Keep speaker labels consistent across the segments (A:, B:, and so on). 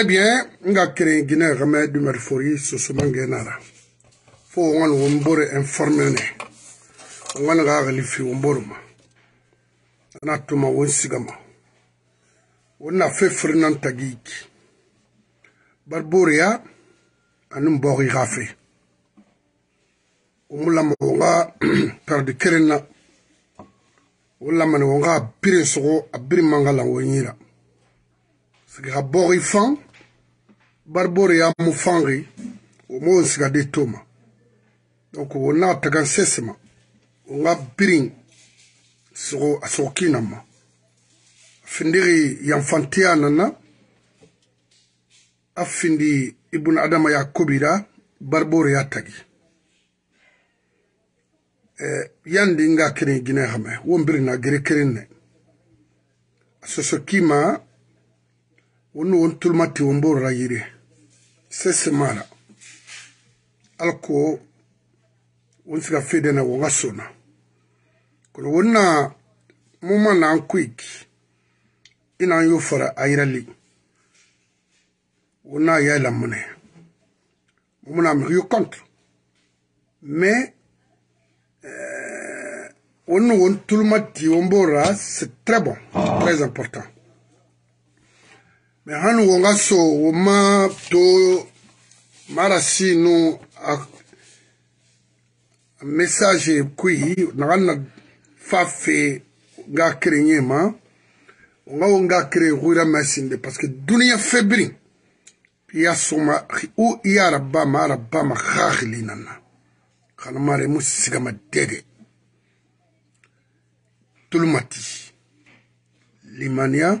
A: Eh bien, nga kere du merfori nara. Fo wan un informe ne. Wan ga galifi a ma. fe frinan tagiki. On anum bori gafe. perdi kerena. un wonga abire soko abire mangala bori fang. barbore ya mufangi omo siga de toma donc wona tagan sesema nga birin sogo asogo kinama findiri yanfantiya nana a findi ibun adama ya kobira barbore ya tagi eh, yandi nga kene gine hame won biri na gere keren ne wonu won tulmati won borora yire sesema la ala ko wo n siga fede na wo n ka sona kono wo n na muma na an kuiki i na an yo fara a yirali wo na ya la mune mumu na migi yo contre mais wo n wo n tuluma ti wo n bo ra c'est très bon très important me hanu wo nga so wo ma to marasinu a message kui na fa fafe nga kere ma wo nga wo nga kere huira masinde parce que dunia febri ya soma u ya rabba ma rabba ma khakhli nana kana mare musiga madege tulumati limania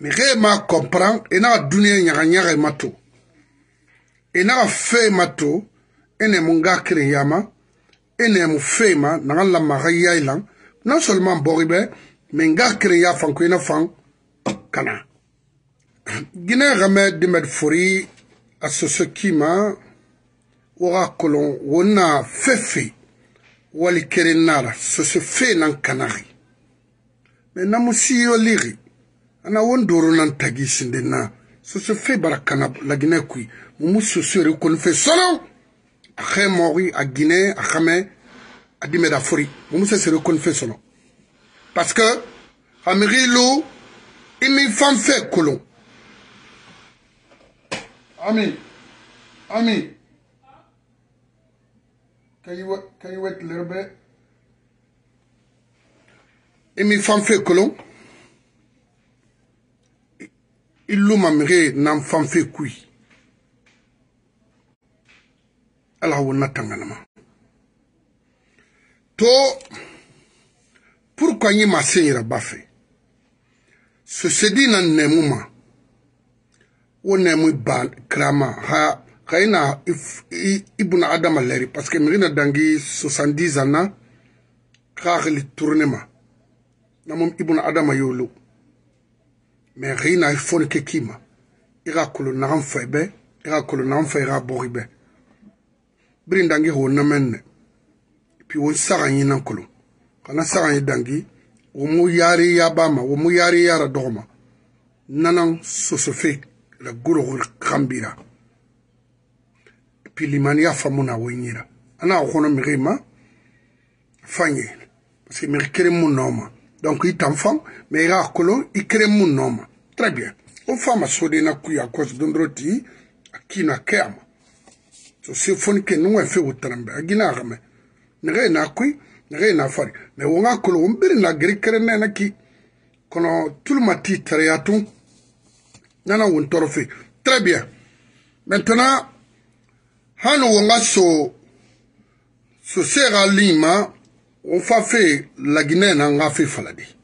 A: mɛ ge e m'a kɔnparan e n'a ka duniɲɛ ɲagaɲaga i ma to e n'a ka fee ma to e ne mun ga kere yama e ne mu fee ma naga lamaga yai lan non seulement bɔgi bɛ mɛ n ga kere ya fan ko i na fan kana ginɛ gamɛ dimɛd fori a soso kima waga kolon wo na fefe wali kere na la soso fee nan kanagi mɛ namusi yo ligi ana won doro nan tagi sinde na so se fe bara kana la guinée kui mumu so se re kon fe solo a xe mori a guinée a xame a fori mu se se re fe solo parce que amiri lo imi fam fe kolon ami ami can you can you wait a little bit imi fam fe kolon ilumamige nan fanfe kui ala wonna tanganama to pourkua n ye ma sen yira ba fɛ sosedi na nɛɛmu ma wo nɛɛmu ba kirama ha ka i na i buna adama lɛri parsike migi na dangi 70 an na ka hakili turune ma namu i buna adama y'olu me rina e foni ke kima e ga kolo nagan fa e be e ga kolo nagan fa e ga bogi be biri dangi ho namen ne pi wo saga yi nan kolo kana saga yi dangi wo mu yari ya ba ma wo mu yari ya ra dogma nanan sosofe la guro ho kambira pi limani ya famu na wo nyira ana ho no mirima fanye parce que mirkere mu noma donc itam fam me ga kolo ikere mu noma Très bien. O fama sode na kuya kos dondroti akina kema. So se fon ke no fe utrambe agina game. Nere na kui nere na fari. Ne wonga kolo umbir na grikere na na ki kono tulma ti treatun nana won torfe. Très bien. Maintenant hano wonga so so sera lima on fa fe la guinée na nga fe falade.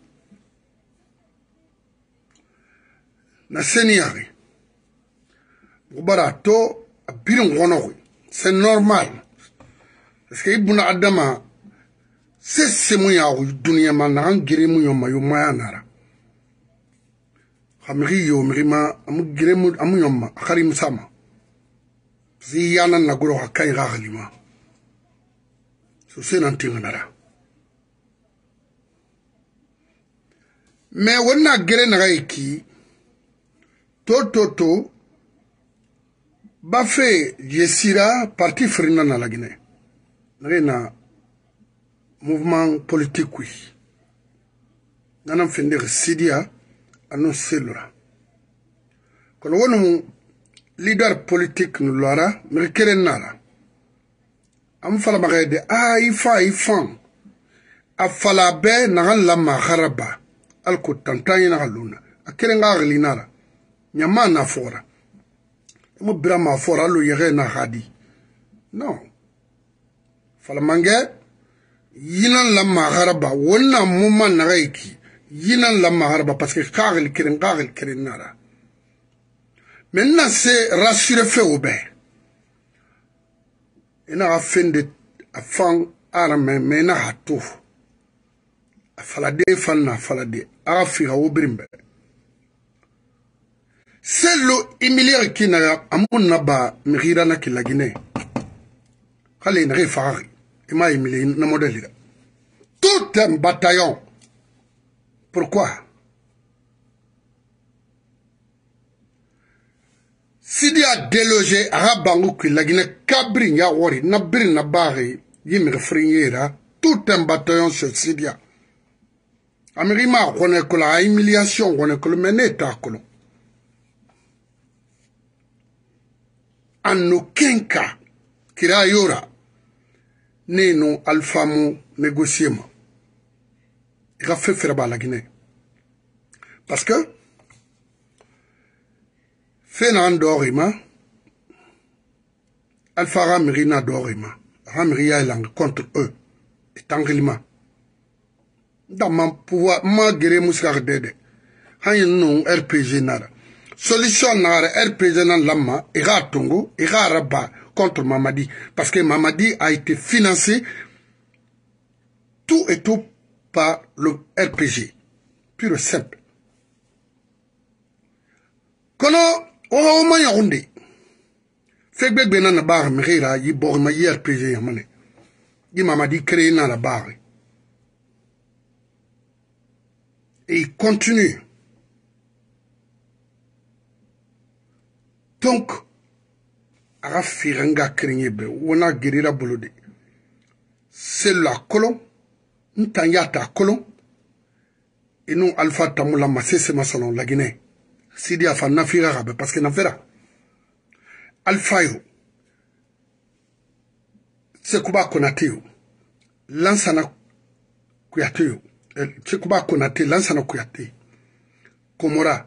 A: na seniyaxe bugubara to a birin xonoxoy c'est normal parce que i buna adama se semuyaxu duniyama naxan geremuyoma yomaya nara xamixi yomixima amu geremu amu yoma a xarimusama parce que i yana nagoro xa kayi xa xalima so senantinga nara mais wonna gere naxa ye kii to to to bafe je sira parti firina na lagine nage na mouvement politique kui nanan findiri sidiya anu selura kono wonumu leader politique nu lora miri keren nara an falamaxee de a i fa i fan a fala bɛɛ naxan lama xaraba alko tantan ye naxa luna a keren xa xili nara nyama na fora mo bira ma fora lo yege na hadi non falamange yinan la maharaba wonna mumma naga iki yinan la maharaba parce que kagil kirin kagil kirin nara maintenant c'est rassuré fe o bɛɛ i na ka fen de a fan aramɛ mɛ i na ka to a faladen fan na a faladen a ka fi ka wobirin bɛɛ Se lou emilyar ki nan amoun naba mi gira nan ki lagine, hale yon re farari, ima emilyar, yon namode li la. Touten batayon. Poukwa? Sidiya deleje araba ngu ki lagine kabri nga ori, nabri naba re, yon mi refri nye la, touten batayon se sidiya. Ameri ma, wonekola, a emilyasyon wonekolo, men netakolo. hanno kenka kirayora neno alfamu negosiema i ka fɛn fɛrɛ b'a la ginɛ parce que fɛn n'an dɔɔge ma alfa ka miri na dɔɔge ma a ka miri y'a yɛlɛn contre eux et tangilement da man pouvoir ma gere musika ka dɛdɛ han ye ninnu rpg nara solution nagara air président Lama Ira Tongo Ira contre Mamadi parce que Mamadi a été financé tout et tout par le RPG pur et simple kono o ma yagunde fegbegbe na na baare yi bogma yi RPG yamane yi Mamadi créé dans la barre et il continue donc a ka feere n ka kelen ye bɛɛ wo n'a gerera bolo de selula kolon n tan y'a ta kolon i n'u alifa tamu la mase sema sɔnɔ laginɛ sidi a fa nafira ka bɛn parce que na fɛra alifa yo sekuba konate yo lansana kuyate yo sekuba eh, konate lansana kuyate komora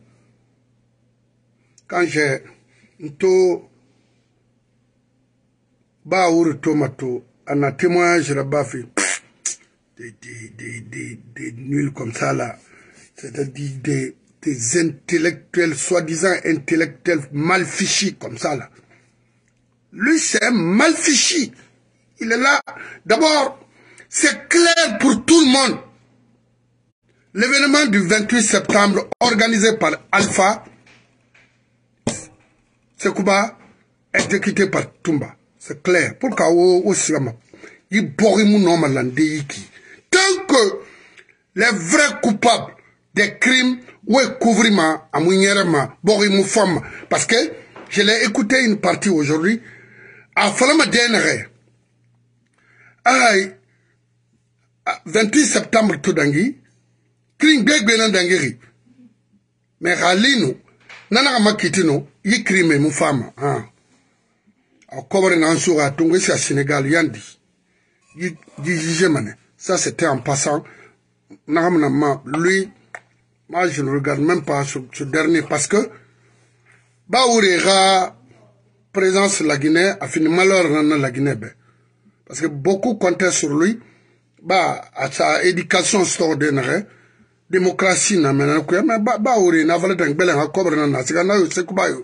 A: quand j'ai... Un ba témoignage là fait des, des, des, des, nuls comme ça là, c'est-à-dire des, intellectuels, soi-disant intellectuels mal fichis comme ça là. Lui c'est un mal fichi. Il est là. D'abord, c'est clair pour tout le monde. L'événement du 28 septembre organisé par Alpha Sekouba, exécuté par Tumba. C'est clair. Pourquoi au Sirama Il borit mon nom Tant que les vrais coupables des crimes ou couvriment à Mounierama, mon femme. Parce que je l'ai écouté une partie aujourd'hui. À Falama Denere. le 28 ah, septembre Tudangi. crime Gwenan Dangeri. Mais Halino. Nana nous. Il crime mon femme hein au cover na so à tongo à Sénégal yandi yi jugé mané ça c'était en passant Normalement, lui moi je ne regarde même pas ce, dernier parce que la présence la Guinée a fini malheur dans la Guinée ben. parce que beaucoup comptaient sur lui bah à sa éducation extraordinaire hein. demokrasi na mɛ nani kuya mɛ ba ba wore na fale tan gbɛlɛn ka kɔbɛrɛ na na siga na yo seku ba yo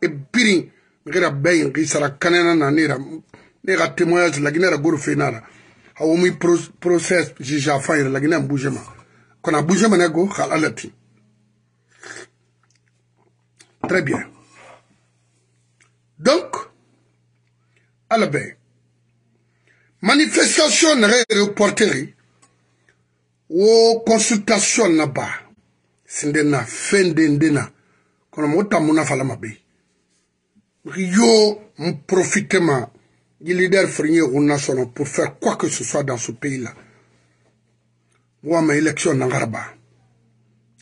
A: e biri nge ra bɛn nge sara kanɛ na na ne ra ne ka témoignage la gine ra goro fe na ra ha wo mi process jija fa yɛrɛ la gine bouge ma kɔna bouge ma ne go hala la ti très bien donc ala bɛ manifestation nɛgɛ reporteri wo consultation na ba sinden na fɛn den den na kɔnɔmɔgɔ ta mun na fala ma be yo n profite ma i leader firiye o nasɔnɔ pour faire quoi que ce soit dans ce pays là wa ma élection nangara ba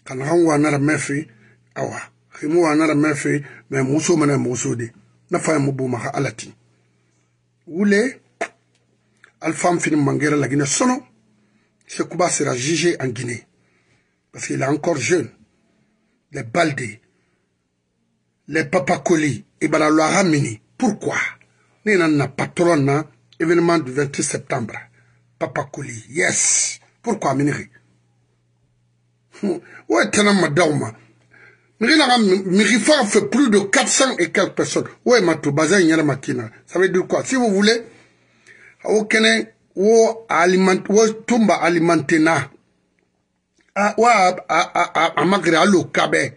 A: kana kan wa nara mɛ fe awa himu wa nara mɛ fe mɛ muso mana muso de na fa ye mu bo ma ka ala ti wule alfan fini mangera lagina sɔnɔ Ce Sekouba sera jugé en Guinée. Parce qu'il est encore jeune. Les Baldé, les Papakoli, et Balalouara Mini. Pourquoi Nous avons un patron, hein, événement du 28 septembre. Papakoli, yes. Pourquoi Miniri hum, Ouais, t'en as madame. Miniri Far fait plus de 400 et quelques personnes. Ouais, Matou, Baza, machine. Ça veut dire quoi Si vous voulez, aucun wo, aliment, wo tumba alimentena a, wo a, a, a, a, a magre alo kabe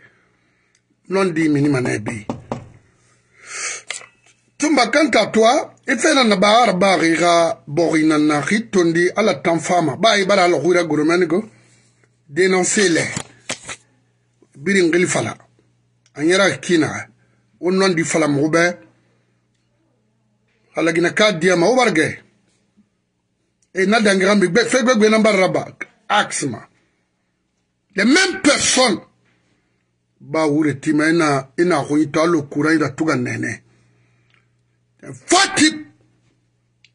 A: non di mini manebi tumba kanta toa ifena e na baara baariga borina na hitondi ala tanfama baa e ibara ala hura goromenigo denonse le birin gili fala an yɛrɛ kina wo nɔndi fala mugu bɛ alagina ka diya ma wo barigɛ et na dangirambi gbe fe gbegbe na mbaraba axma les mêmes personnes ba wure tima ina ina ho ito alo kura ira tuga nene fati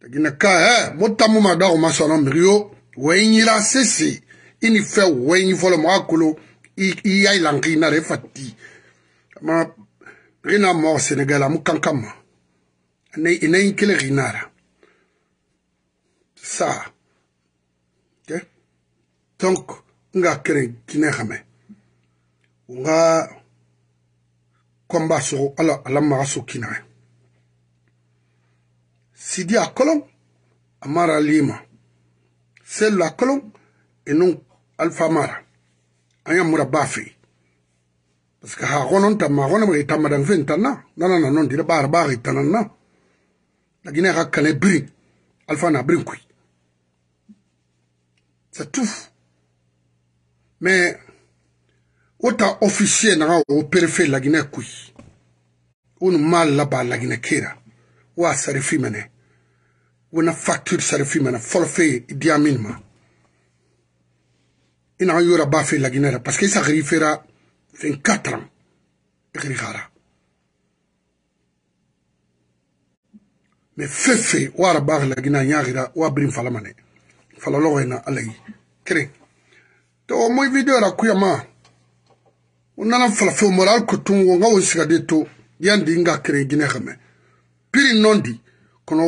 A: tagina ka eh motamu mada o masala mrio wenyira sisi ini fe wenyi folo makulu i ya ilangina re fati ma rina mo senegal amukankama ne ina inkele rinara ça okay? donc nga keren kine xame nga komba sogo ala ala maga so kinaxe sidi a kolon a mara lima sellu a kolon e non alpha mara an ya mura bafe parce que xa xononta ma xonama i e tamadan fen tan na nanana non dira ɓaara ɓaaxa e i tanan na lagine xa kane birin alpha na birin kuy C'est tout. Mais, autant officier n'a pas au périphérique la Guinée qui. On mal là-bas la Guinée kera. Ou à sarifi mene. Ou na facture sarifi mene. Forfait, il dit à minima. Il n'a eu pas fait la Guinée parce qu'il s'agriffera 24 ans. Il Mais fait fait, ou à la barre la Guinée, il n'y a rien à brin falamane falaloxena a lagi to wo moy video ra kuyama wo nana falafeo mora al kotun wo sigade to yandi nga kere gine xame piri nondi kono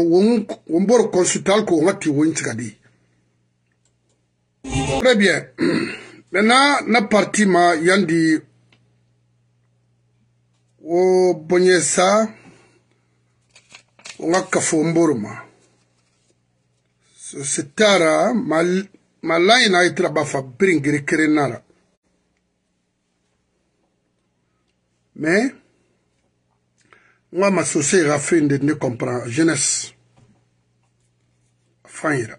A: won boro consultal ko nga ti won sigade très bien maintenant na parti ma yandi wo bonyesa sa wo nga sitara malanyi na ayitira bafa biringiri kirinara mais nga m'associer ga fin de ne comprend jeunesse afan yira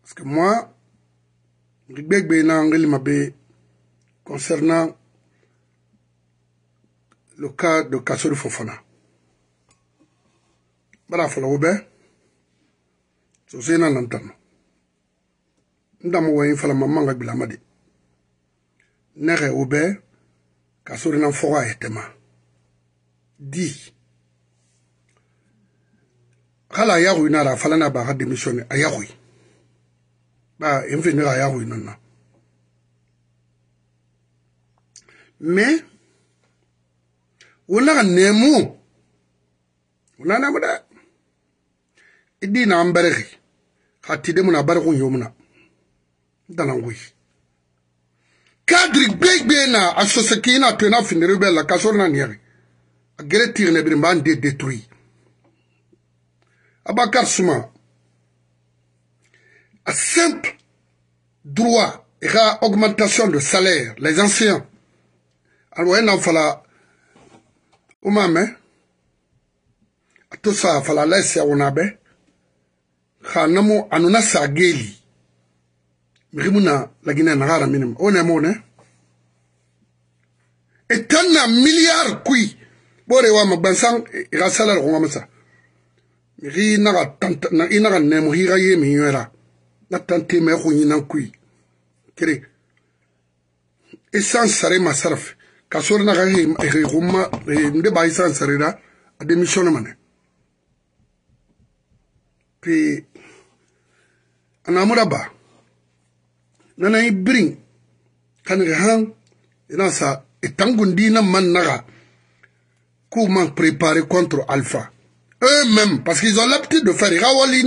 A: parce que moi ngi gbegbe na ngi lima be concernant le cas de Kassouri Fofana bara fɔlɔ o bɛɛ so sai na nan tanno nda mo wayin fala mamma ga bila made ne ge obe ka so na foga etema di kala ya go ina ra fala na ba ga demission a ya go ba en fe ne ga ya go ina na me wona ga nemo wona na mo da idi na amberege hatide muna barikun yomuna dana wui kadiri gbegbe na a soseki ina to ina finiri bɛ la kasɔrɔ na niyɛri a gere tiri ne biri n b'an de detruyi abakar suma a simple droit et à augmentation de salaire les anciens alors un enfant là o ma mɛn a to sa a fala lɛsɛ o na bɛɛ ha namo anona sageli mrimuna lagina nagara minima one mone etanna milliard kui bore wa magbansan ira e, e salar ko ngamsa ri naga tanta na inaga e nemo hira ye mi yera na tante me ko nyina kui kire essence sare masarf kasor naga he ko ma nde bay essence sare da démission mane pe anamura ba nana ibring han ina sa man préparé contre alpha eux-mêmes parce qu'ils ont l'habitude de faire rawali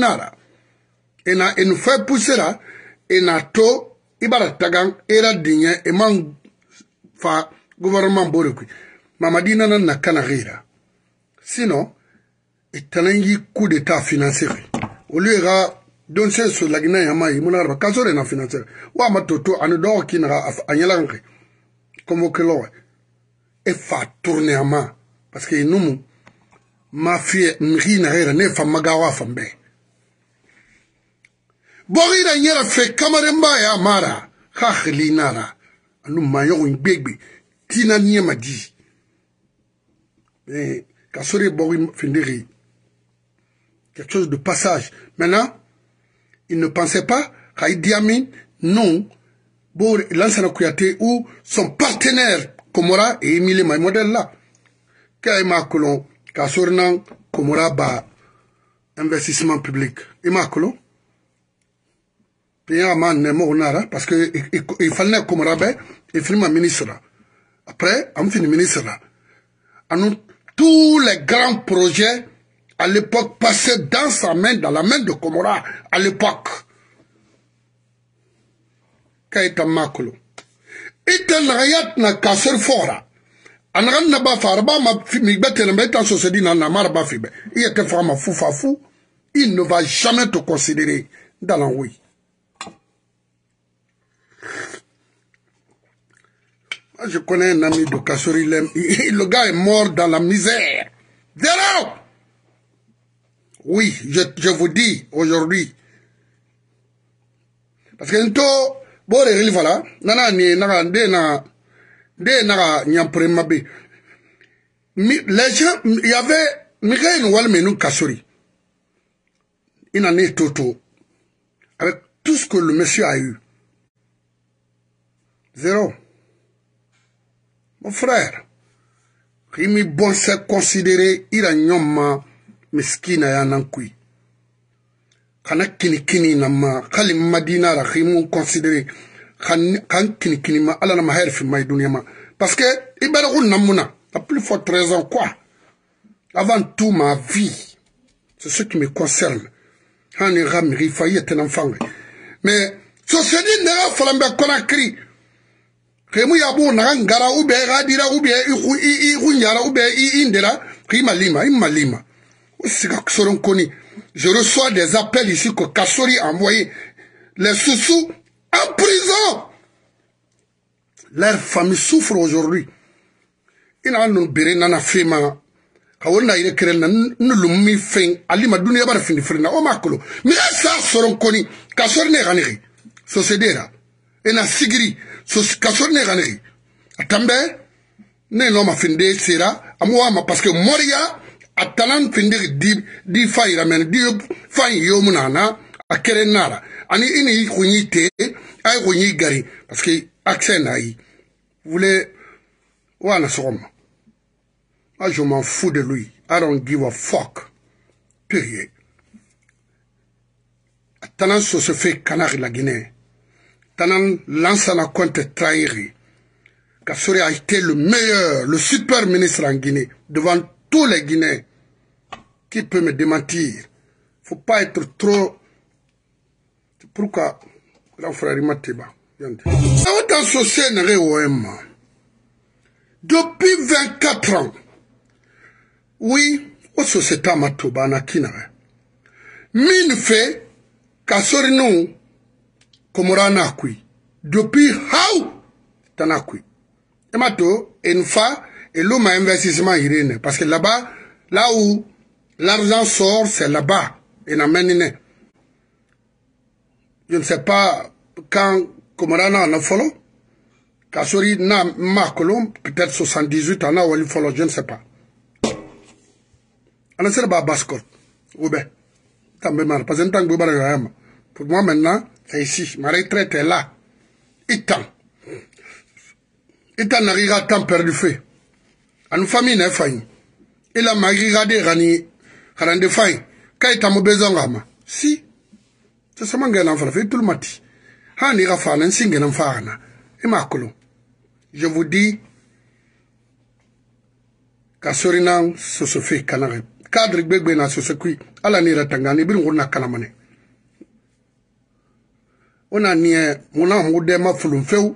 A: Et na fait pousser là avons to des tagan era nous emang fa gouvernement bore mamadi na kanagira sinon et coup d'état financier olu ye ka donse solagina yama ye mun araba kaso de na financière wa ma to to ani dɔgɔ ki naga a ɲɛla kan kɛ convoquelɔ e fa tourne ama parce que numu ma fiyɛ mixi naga yɛrɛ ne fa magawa fan bɛɛ bɔgida yɛrɛ fɛ kamarenba ya mara ka xili nara anu maɲɔgɔn gbegbe tina ɲɛma di kasore bɔgi findexi quelque chose de passage. Maintenant, il ne pensait pas qu'à Idi non, pour l'ancien Kouyaté ou son partenaire Komora et Emile modèle là. Kaima Kolon, Kasornan, Komora ba investissement public. Ima Kolon, premièrement ma nɛmɛ parce que il fallait komara et il fini ma ministre après on fini ministre la ministre. tous les grands projets à l'époque, passait dans sa main, dans la main de Komora, à l'époque. Kaita Makulu. un Rayat na kasser fora. Anran na ba farba ma migbete na metan so sedi na namar ba Il était vraiment fou fou. Il ne va jamais te considérer dans Moi, Je connais un ami de Kassori, le gars est mort dans la misère. Zéro oui, je, je vous dis aujourd'hui. Parce que nous, bore rili vala nana ni nana de na de nana Les gens, il y avait Michael Walmenou Kassori. Une année toto. Avec tout ce que le monsieur a eu. Zéro. Mon frère, Rimi me bon s'est considéré, il miskina ya nan kui kana kinikini na ma kali madina la khimu considérer kan kinikini ma ala na mahayar fi ma parce que ibara namuna la plus forte raison quoi avant tout ma vie c'est ce qui me concerne hani rami ri faye tenan mais so se dit na falambe konakri khimu ya bu na ngara ube gadira ube i i ube i indira khima lima imma lima je reçois des appels ici que Kassori a envoyé les sous en prison. Leur famille souffre aujourd'hui. ina nu bere nana fema ka on a kere na nulu mi fen ali ma dunia bar fini frina o makolo mi sa soron koni ka sorne ganigi so sedera ena sigri. so n'est sorne atamba atambe ne non ma finde sera amwa ma parce que moria a talan di di fayira men di fayin yomu nana a nara ani ini kunyi te ay kunyi gari parce que accès nayi voulez wana sogoma Ah, je m'en fous de lui i don't give a fuck period tanan se fait kanari la guinée tanan la compte trahiri Kassori a été le meilleur, le super ministre en Guinée devant tous les Guinéens. Qui peut me démentir faut pas être trop... Pourquoi Depuis 24 ans, oui, o soseta ma to ba na kinare min fe ka sori nu komora na kui depuis how tana kui e ma to en fa Et l'homme a investissement Irene. Parce que là-bas, là où l'argent sort, c'est là-bas. Et n'amène Je ne sais pas quand Komorana en a follow. Kassori na marqué peut-être 78 ans, ou follow, je ne sais pas. On a là-bas, Bascot. Ou bien, tant que parce que que pour moi maintenant, c'est ici. Ma retraite est là. Et Itan n'arrive à temps perdu fait. anu famina efanyi ila magigade gani kanande fanyi kai tamu bezonga ma si sasa mangena mfala fi tulmati hani gafana nsingena mfana imakulu je vous dis ka sorinan soso fe kanage kadre gbegbe na soso kui ala ni ratangani birin gurna kalamane ona niɛ ŋuna eh, hu dɛ ma fulun fewu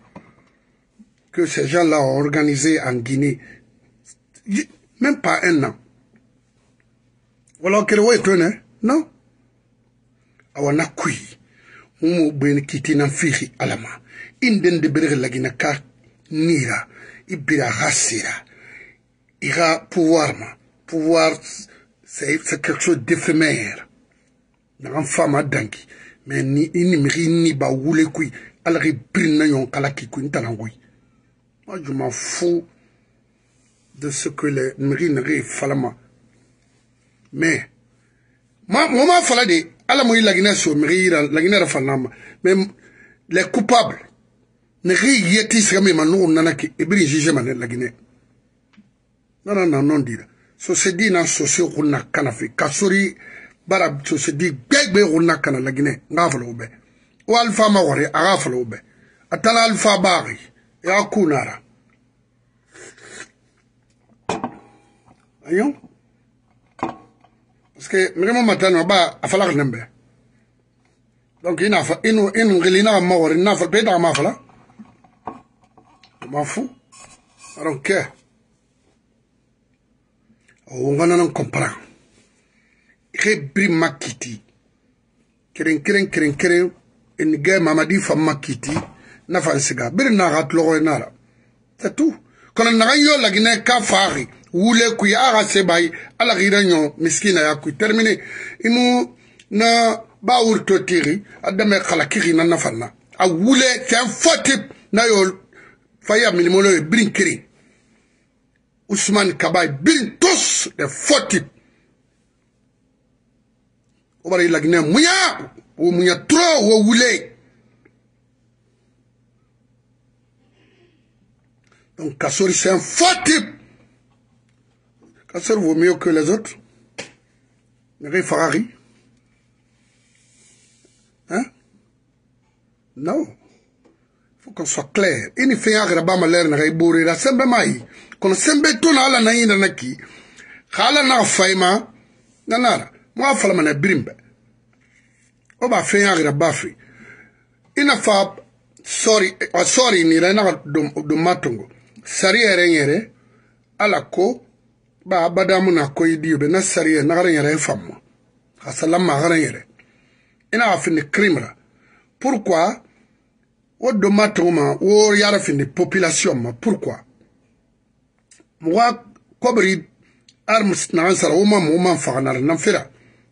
A: que ces gens-là ont organisé en Guinée, même pas un an. Voilà, que le est un, hein? non? Awana kui, umu ben kitina fihi alama, inden de berre lagina ka nira, ibira ira pouvoir ma, pouvoir c'est quelque chose d'éphémère. N'en femme a danki, mais ni inimri ni ba wule kui, alri brinna yon kalaki kui ntanangui. Moi, je m'en fous de ce que les mairie falama. Mais, moi, moi, fala de, ala moi, la Guinée sur mairie, la Guinée falama. Mais, les coupables, neri yeti sigame manu nanaki, ebiri jige manet la Guinée. Non, non, non, non, dire. sosedi na sosio kuna kana fi kasori bara sosedi gbegbe kuna kana la Guinée, nga fala oube. Ou alpha ma wari, aga fala oube. Atala alpha bari. ya kunara ayo parce que mirimo matano ba afalak nembe donc ina fa inu inu ngilina ma wori na fa beda ma fala ma fu alors que o ngana non comprend rebri makiti keren keren keren keren en gay mamadi fa makiti c'est siga biri un a nara tatu kono naga on lagine wule kuya aga ala la miskina ya termine na baour tiri adame khala kiri na on a wule fotip na yo faya minimolo kiri kabay tous de fotip lagine muya wo tro wule Donc Kassori, c'est un faux type. Kassori vaut mieux que les autres. Ray Ferrari. Hein? Non. Il faut qu'on soit clair. Il fait un rabat malheur, n'a pas bourré. La semble maï. Qu'on semble tout n'a la naïna naki. Khala n'a faima. Nanara. Moi, falamana brimbe. o b'a fɛn yagira ba fɛ i n'a fɔ sɔri a sɔri nira i n'a ka don ma euh, tɔngɔ sariya yɛrɛ n yɛrɛ ala ko ba abadamu na ko idi be na sariya nagara yɛrɛ famu hasalam magara yɛrɛ ina afini krimra pourquoi wo do matuma wo yara fini population ma pourquoi mwa kobri arms na ansara wo mamu man fagana na fira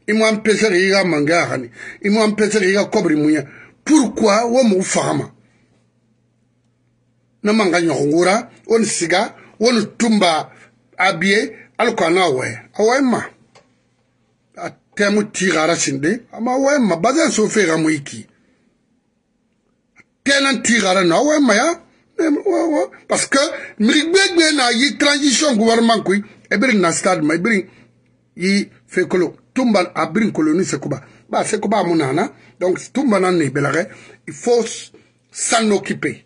A: imu ampesere yiga manga hani imu ampesere yiga kobri munya pourquoi wo mu fagama ne man ka ɲɔgɔnkura woni siga woni tumba abie ali ko ana awɛ awɛ ma a tɛmu tigara sinde ama awɛ ma bazɛ so fe ka mo iki tɛnan tigara na awɛ ma ya parce que miri gbegbe na yi transition gouvernement koyi ebiri na stade ma ebiri yi fe kolo tumba abiri koloni sekuba ba sekuba mu nana donc tumba na ne belagɛ il faut s'en occuper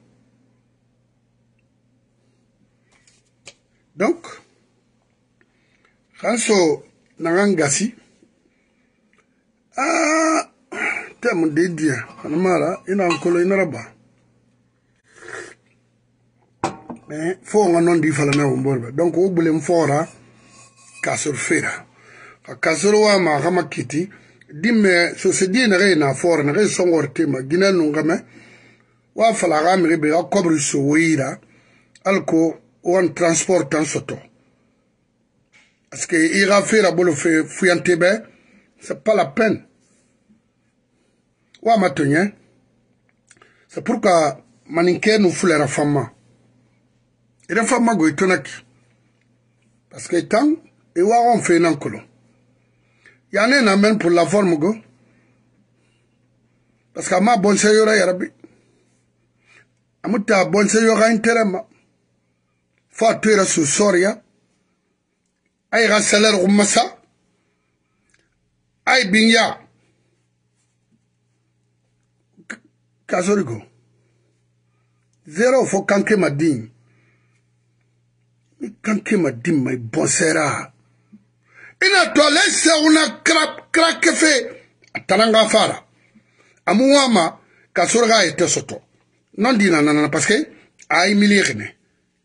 A: donc xa so nanga ngasi a temo de diya xana mara i na nkolo i nara ba mais fo nga non di fala na wombor ba donc wo gbelem fora kasor fera xa kasor wa ma xama kiti dimme sosedi naxe na fora naxe songor tema gina nungame wa fala xa mixe be xa kobri sowoyira alko wan transport tan soto parce que ira fera bolo fe fuyante be c'est pas la peine wa matonye c'est pourquoi maninke nu fulera famma ira famma go itonaki parce que tan e wa on fe nan kolo yane na men pour la forme go parce que ma bon seyora ya rabbi amuta bon seyora interema fo a to yɛrɛ so sɔriya a ye ka salɛri ko masa a ye bin ya kazoriko zero fo kanke madin ni kanke madin mai bonsera ina to le se una krap krakefe tananga fara amuwama kasorga ete soto non dina nana parce que ay ah, miligne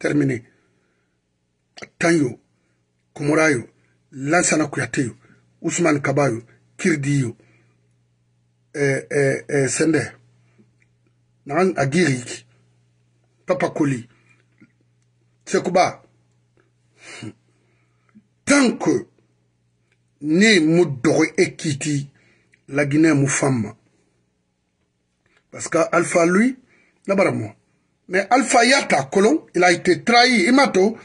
A: terminé tan yo komora yo lansana kuyate yo usman kaba yo kirdi yo eh, eh, eh, sende nagan agirik papa koli sekuba tant que ne mu dogo e kiti laginɛ mu famma parce que alpha lui labaramo Mais Alpha Yata Colon, il a été trahi. Imato,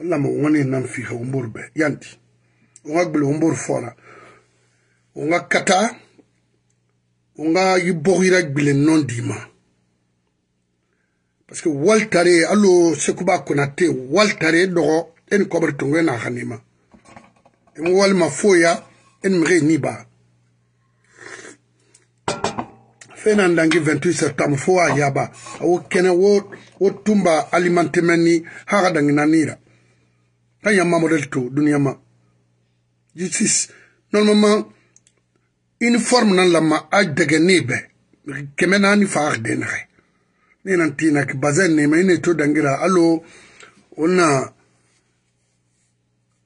A: lama wani nan fiha umburbe yanti unga gbele umbur fora unga kata unga yibogira gbele non dima parce que waltare alo sekuba konate waltare dogo en kobar tungo na hanima e ngo walima foya e ni mege ni ba fɛn na dangi 28 septembre fo a yaba awo kɛnɛ wo wo tumba alimantemɛ ni haka dangi nanira ka ya mamodel to duniya ma justice normalement uniforme nan lama a dɛgɛ ne bɛ kɛmɛ naani fa den nagɛ ne na tina ki bazɛn ne ma ne to dangira alo o na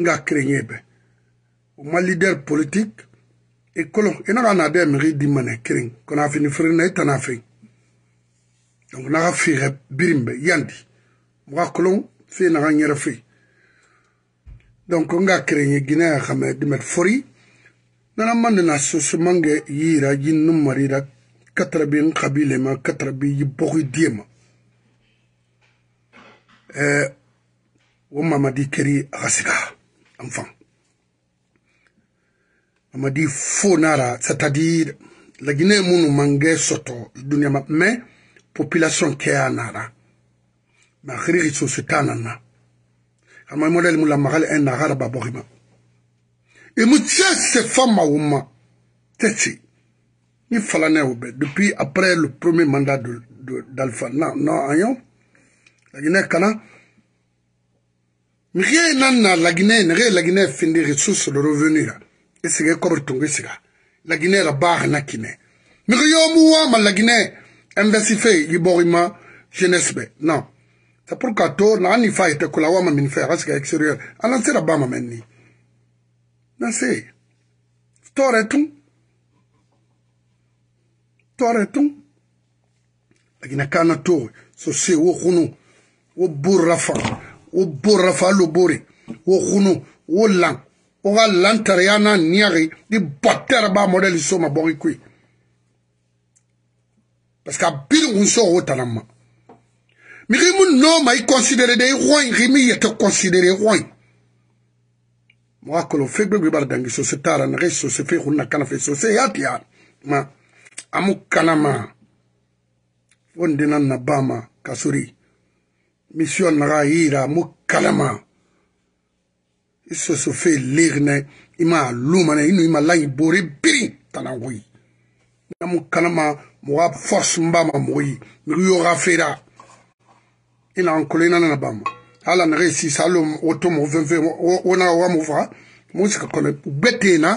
A: nga krenye be uma leader politique e kolon e naga na de miri di mane kren kona fini fere na ita na fe donc naga fire birimbe yandi mga kolon fe naga nyere fe donc nga krenye gine ya kame dimet fori nana mande na soso mange yira jin numarira katara bi n kabile ma katara bi yi bogi die ma eh, wo mamadi keri a ka siga Enfant, On m'a dit Fonara, c'est-à-dire la Guinée munu mangé soto dunia mais population kea nara. Ma khiri so sutanana. mula magal en nagara nara Et monsieur se fama Ni falane oube. Depuis après le premier mandat de, non, non, La Guinée kana, Rien n'a la Guinée, rien la Guinée finit les ressources de revenus là. Et c'est quoi le ton c'est la Guinée la barre n'a qu'une. Mais rien moi, ma la Guinée, investifé, yiborima, jeunesse be. Non. C'est pourquoi toi, n'a ni faille te coula wama min faire, parce que extérieur. Alors c'est la bama menni. Non c'est. Toi et tout. Toi et tout. La Guinée kana toi, so c'est wo kunu, ou bourrafa. o borra fa lobore o kgunu o lang o ga lantere ya na nniage di botere ba modele so mabogi kwe parce que a biri un so go tana ma mirimu no ma i considere de i goin rimi yete considere i goin moga kolo fe gbegbe bara dangi sose tara nage sose fe go nna kana fe sose yati yana ma a mo kana ma fo ndena nna bama kasori mission naga yira mo kalama i soso fe legine i ma lumane i nu i ma laɲi bori biri tanangoyi na mo kalama moga force n bama mogoyi migi yoga fera i na n kolo i nanana bama ala naga i sisa alo wo to mogo fenfe wo naga woga mogo faga mo sika kono gbe tena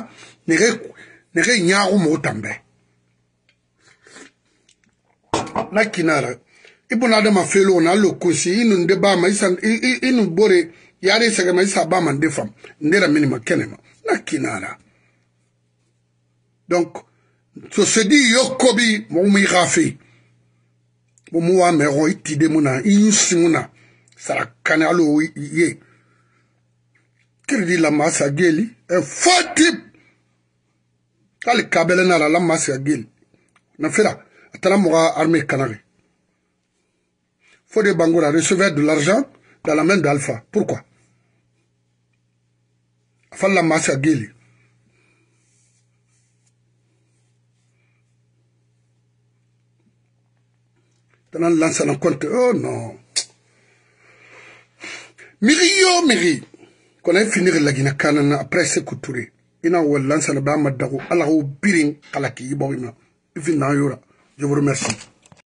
A: nege nege ɲago mogo tanbɛ na kinara i bunadama felo na lo kosi i nun de bama i nun bore yare sɛgɛma i sa bama n de fam n dera minima kɛnɛma na kinara donc sosedi yo kobi mɔgɔ mu i ka fe o mu wa mɛgɔ i tide mu na i y'u simu na sara kane alo ye kiridi lamasa geli e fotip kali kabele nara lamasa geli na fira atana mɔgɔ arme kanage De Bangoura recevait de l'argent dans la main d'Alpha. Pourquoi Falla Massa Gili. T'en lance un compte. Oh non. Miri yo oh miri. Qu'on a fini la Guinée Canana après ce couturé. Ina a lance le de d'ago. Allah biring. Kalaki. Je vous remercie.